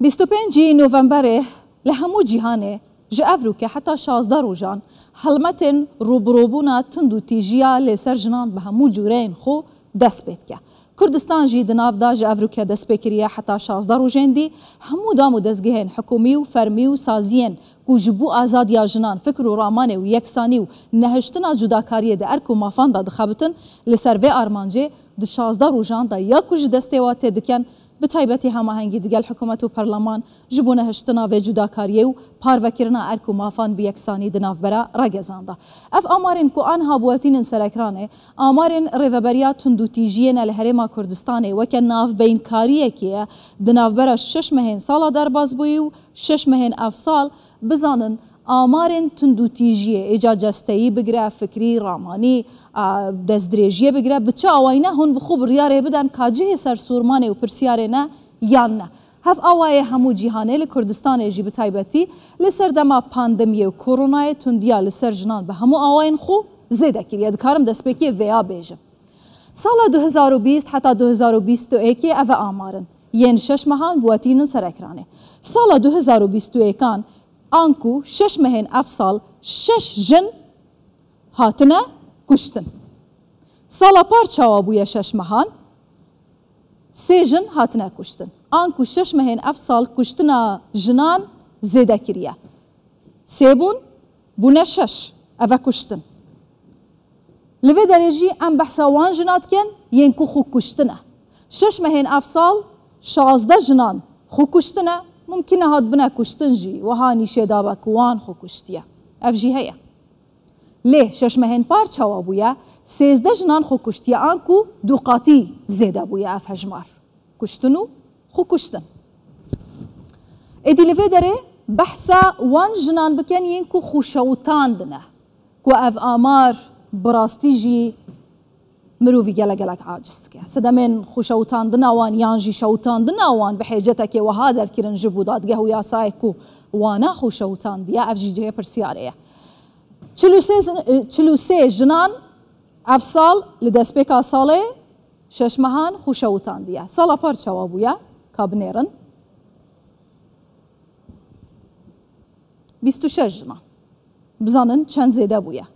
25 نوفمبره لە هەموو جیهانێ ji Evrûkê heta şazdar rojan helmetên robrobûna tund û tîjiya lêser jinan bi hemû cûreyên xô dest pêdike. Kurdistan jî di navda ji Evrûke destpêkiriye heta şazdar rojên dî hemû dam û dezgehên hikumî û fermî û saziyên ku ji bû azadiya jinan fikr û ramanê û yeksanî û nehiştina cudakariyê de erk û mafan da dixebitin li ser vê armancê di şazdar rojan da ya ku ji destê wa tê diken بتایبەتی هەماهەنگی دیگەل حکوومەت و پەرلەمان ji بوو نەهشتناوێ جوداکاریە و پارڤەکردنا ئەرک و مافان بیەکسانی دنافبەرە ڕێگەزاندا. ئەف ئامارین کو ئان هابووەتینن سەرەکرانێ ئامارین ڕێڤەبەریا تونندوتیژیەنە لە هەرێما کوردستانی وەکە نافبینکاریەکیە دنافبەرە شش مەهێن ساڵا دەرباز بووی و شش مەهێن ئەف ساڵ بزانن آمارن تندوتیژیە ئێجاجەستایی بگرە فکری ڕامانی دەستدرێژیە بگرە بچە ئەوینە هون بخۆ بڕیارێ بدەن کاجێ سەر سوورمانێ و پرسیارێنە یان نە. هەف ئاوایە هەموو جیهانێ لە کوردستانێژی بتایبەتی لەسەر دەما پاندەمیە و کۆڕۆنایە توندیا لەسەر ژنان بە هەموو ئاواین خو زێدەکرێت دکارم دەستپێکی ویا بێژم. ساڵە 2020 حتا 2021 ئەە ئامارن. یەن شش مەهان بواتینن سەرەکرانێ. ساڵە 2021کان آنکو شش مهین افسال شش جن هاتنه کشتن سالا پار چاوا بویه شش مهان سه جن هاتنه کشتن آنکو شش مهین افسال کشتنا جنان زیده کریه سه بون بونه شش اوه کشتن لوی درجی ام بحثا وان جنات کن ین کو خو کشتنه شش مهین افسال شازده جنان خو کشتنه ممکنە هات بنە کوشتنجی وەهانیشێ دابەکووان خۆ کوشتیە ئەفژی هەیە لێ شەشمەهێن پار چاوا بووە سێزدە ژنان خۆ کوشتیە ئاک و دووقاتی زێدا بووە ئەف هەژمار کوشتن و خو کوشتن ئێدی لەوێ دەرێ بەحسا وان ژنان بکەن یین و خوشەوتاندنە کو ئەف ئامار بڕاستیژی مروی گەلە گەلک عجستکە سەدەمێن خوشەوتان دناوان یانژی شەوتان دناوان بە حێجەتەکێ وها دەرکردن ژ بووداتگە و یاسایک و وانا خوشەوتان دیە ئەفژیدوێ پرسیارەیە. چلوسێ ژنان ئەفساڵ لە دەستپێکا شش مهان خوشەوتان دیە ساڵە پەرچەوە بووە کا بنێرن 26 ژنان بزنن چەند زێدە بووە.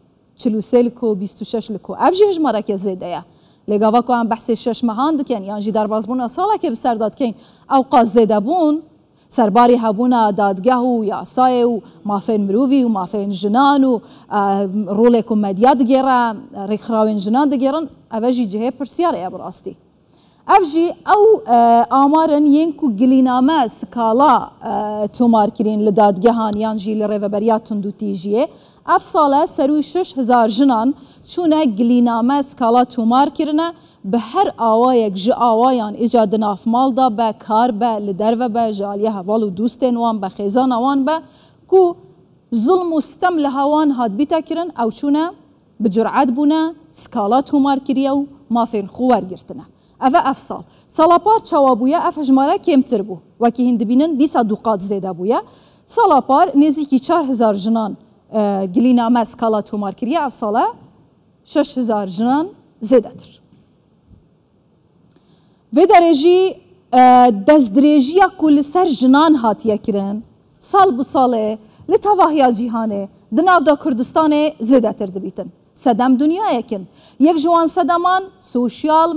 43 لکو 26 لکو اف جهش مارکه زیده یا لگاوا که هم بحث شش مهاند کن یعنی در بازبون سالا که بسر داد کن اوقات زیده بون سرباری هبونا دادگه و یاسای و مافین مرووی و مافین جنان و رول کمدیا دگیره ریخراوین جنان دگیرن اوه جی جهه پرسیار ای براستی اف جی ئەو ئامارن یەنک و گلینامە سکاڵا تۆمارکرین لە دادگەهانیان ژی لە ڕێبەریا تونند و تیژیە، ئەف ساڵە سەروی 6 هزار ژنان چوونە گلینامە سکاڵا تۆمارکردە بە هەر ئاوایەک ji ئاوایان ئیجا دنافماڵدا بە کار بە لە دەرە بە ژالیە هەواڵ و دوستێن وان بە خێزان ئەوان بە کو زڵم وستەم لە هاوان هاتبیتەکردن ئەو چوونە بجرعات بوونە سکاڵات هومارکریە و مافێن خووەرگرتنە. ئەە ئەف ساڵ سەڵاپار چاوا بووە ئەف ژمارە کێمتر بوو وەکی هندبینن دیسا دووقات زێدا بووە سەڵاپار نێزیکی 4هزار ژنان گلینامە سکاڵا تۆمارکریە ئەف ساڵە 6هزار ژنان زێدەتر Vê derêjî destdirêjiya ku li ser jinan hatiye kirin, sal bu salê li tevahiya cîhanê di nav da Kurdistanê zêdetir dibîtin. Sedem dunyayekin, yek ji wan sedeman sosyal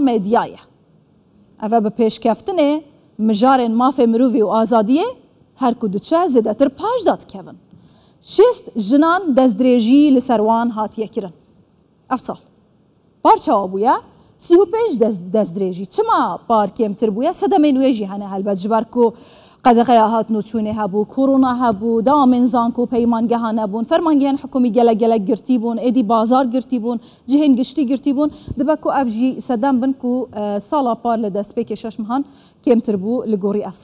اوه به پیشکفتنه مجارن ماف مروی و آزادیه هر کو دچه زده تر پاش داد کهون شست جنان دزدریجی لسروان هاتیه کرن افسال پارچاو بویا سی و پنج دزدریجی چما پار کمتر بویا صدمه نویجی هنه هلبت جبار کو قەدەغەیە هاتن و چوونێ هەبوو کوڕنا هەبوو دامێن زانک و پەیمانگەهان نەبوون فەرمانگەیان حکومی گەلە گەلە گرتی بوون ئێدی بازار گرتی بوون جهێن گشتی گرتی بوون دبەک و ئەفژی سەدەم بن و ساڵا پار لە دەستپێکی شەشمهان کێمتر بوو لە گۆری ئەفسا